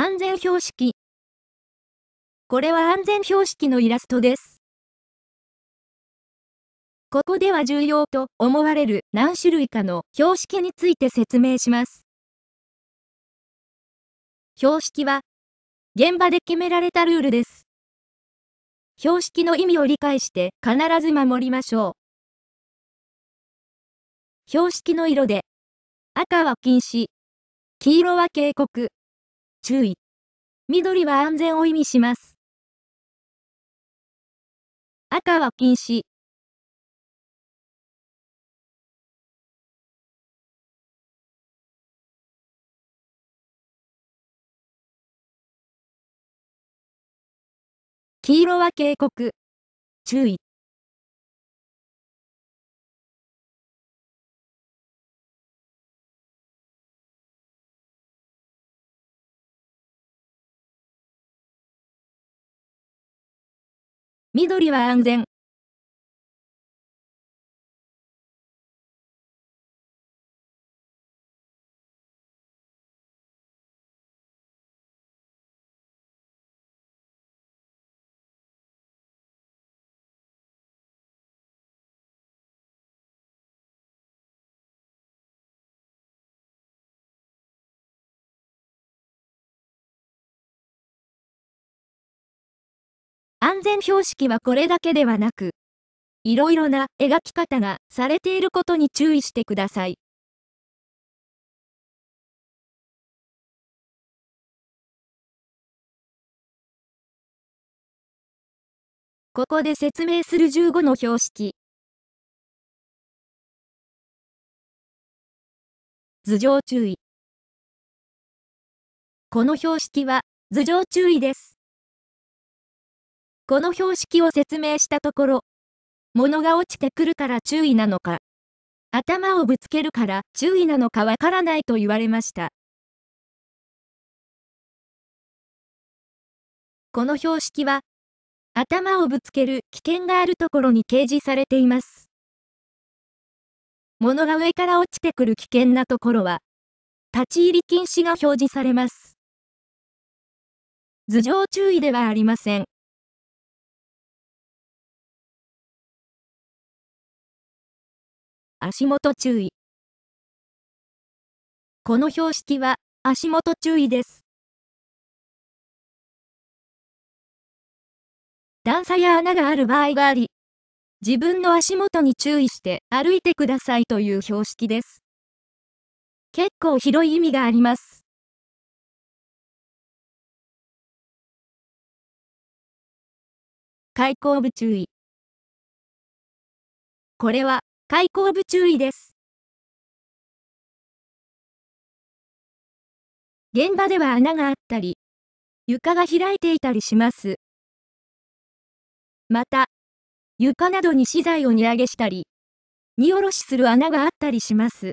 安全標識。これは安全標識のイラストです。ここでは重要と思われる何種類かの標識について説明します。標識は、現場で決められたルールです。標識の意味を理解して必ず守りましょう。標識の色で、赤は禁止、黄色は警告、注意。緑は安全を意味します。赤は禁止。黄色は警告。注意。緑は安全全標識はこれだけではなく、いろいろな描き方がされていることに注意してください。ここで説明する15の標識。頭上注意。この標識は頭上注意です。この標識を説明したところ、物が落ちてくるから注意なのか、頭をぶつけるから注意なのかわからないと言われました。この標識は、頭をぶつける危険があるところに掲示されています。物が上から落ちてくる危険なところは、立ち入り禁止が表示されます。頭上注意ではありません。足元注意。この標識は、足元注意です。段差や穴がある場合があり、自分の足元に注意して歩いてくださいという標識です。結構広い意味があります。開口部注意。これは開口部注意です。現場では穴があったり、床が開いていたりします。また、床などに資材を荷上げしたり、荷下ろしする穴があったりします。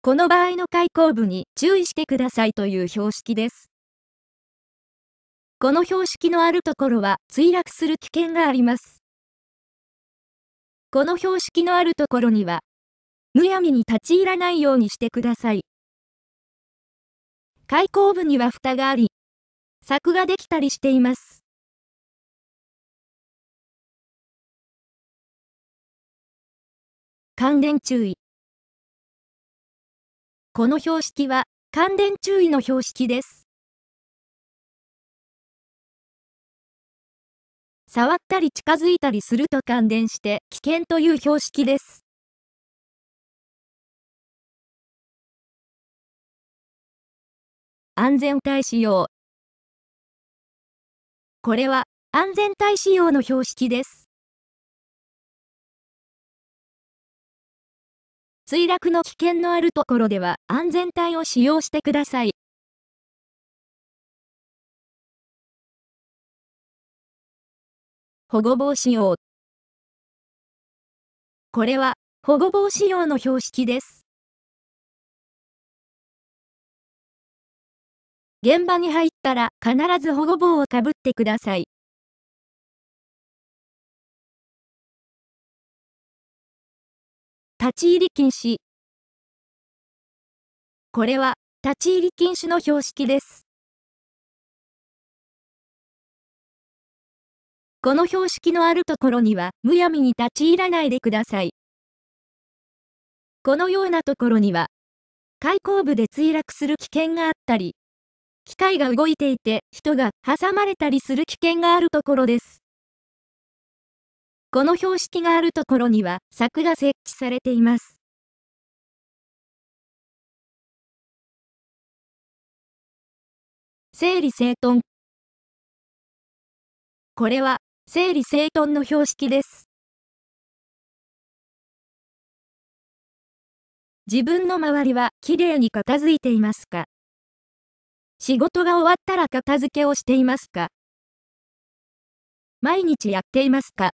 この場合の開口部に注意してくださいという標識です。この標識のあるところは墜落する危険があります。この標識のあるところには、むやみに立ち入らないようにしてください。開口部には蓋があり、柵ができたりしています。関連注意。この標識は、関連注意の標識です。触ったり近づいたりすると感電して危険という標識です。安全帯使用これは安全帯使用の標識です。墜落の危険のあるところでは安全帯を使用してください。保護防止用。これは、保護防止用の標識です。現場に入ったら必ず保護棒をかぶってください。立ち入り禁止。これは、立ち入り禁止の標識です。この標識のあるところには、むやみに立ち入らないでください。このようなところには、開口部で墜落する危険があったり、機械が動いていて人が挟まれたりする危険があるところです。この標識があるところには柵が設置されています。整理整頓これは整理整頓の標識です。自分の周りはきれいに片付いていますか仕事が終わったら片付けをしていますか毎日やっていますか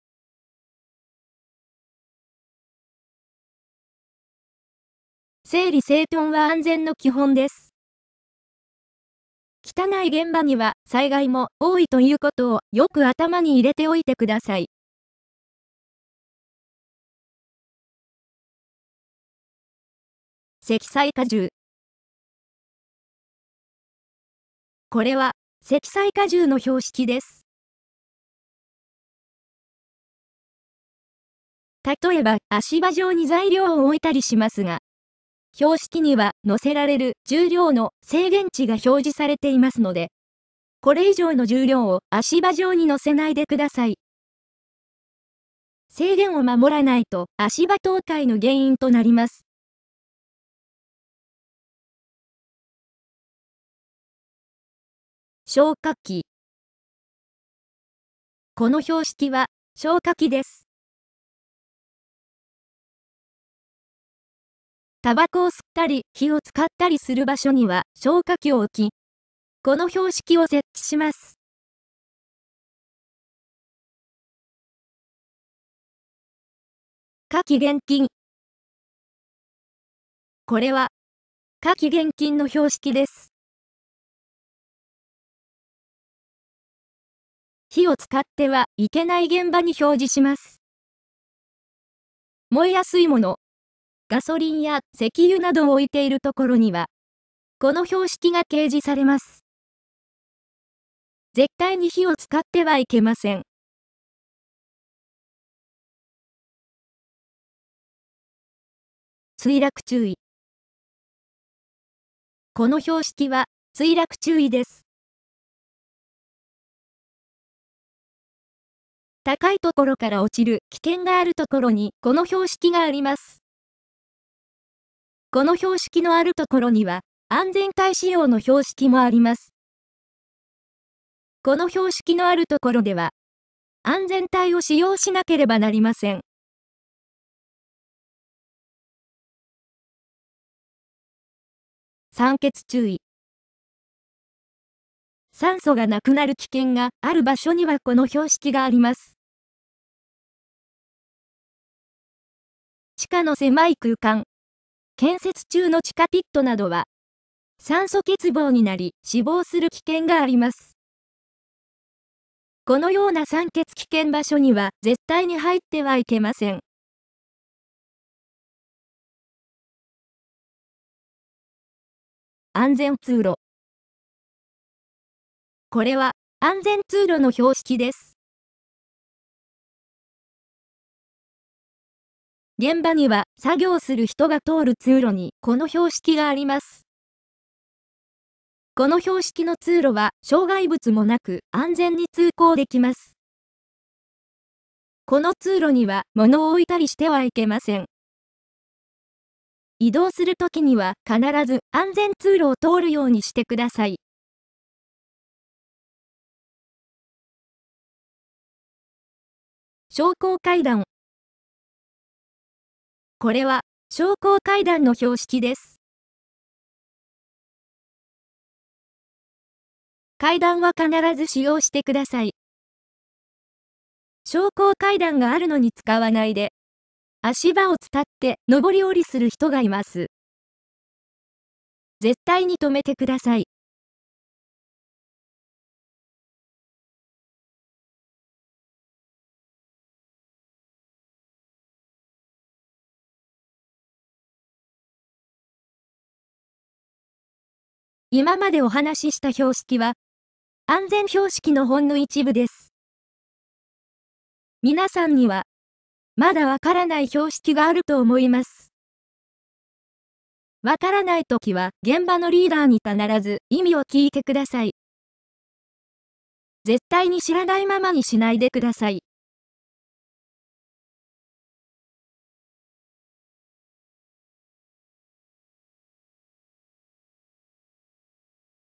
整理整頓は安全の基本です。汚い現場には災害も多いということをよく頭に入れておいてください。積載荷重これは積載荷重の標識です。例えば足場上に材料を置いたりしますが、標識には載せられる重量の制限値が表示されていますので、これ以上の重量を足場上に載せないでください。制限を守らないと足場倒壊の原因となります。消火器この標識は消火器です。タバコを吸ったり、火を使ったりする場所には消火器を置き、この標識を設置します。火器厳禁これは、火器厳禁の標識です。火を使ってはいけない現場に表示します。燃えやすいもの、ガソリンや石油などを置いているところには、この標識が掲示されます。絶対に火を使ってはいけません。墜落注意。この標識は墜落注意です。高いところから落ちる危険があるところにこの標識があります。この標識のあるところには、安全会仕様の標識もあります。この標識のあるところでは、安全帯を使用しなければなりません。酸欠注意。酸素がなくなる危険がある場所にはこの標識があります。地下の狭い空間、建設中の地下ピットなどは、酸素欠乏になり死亡する危険があります。このような酸欠危険場所には絶対に入ってはいけません。安全通路これは安全通路の標識です。現場には作業する人が通る通路にこの標識があります。この標識の通路は障害物もなく安全に通行できます。この通路には物を置いたりしてはいけません。移動するときには必ず安全通路を通るようにしてください。昇降階段これは、商工会談の標識です。階段は必ず使用してください。商工階段があるのに使わないで、足場を伝って上り下りする人がいます。絶対に止めてください。今までお話しした標識は、安全標識のほんの一部です。皆さんには、まだわからない標識があると思います。わからないときは、現場のリーダーに必ず意味を聞いてください。絶対に知らないままにしないでください。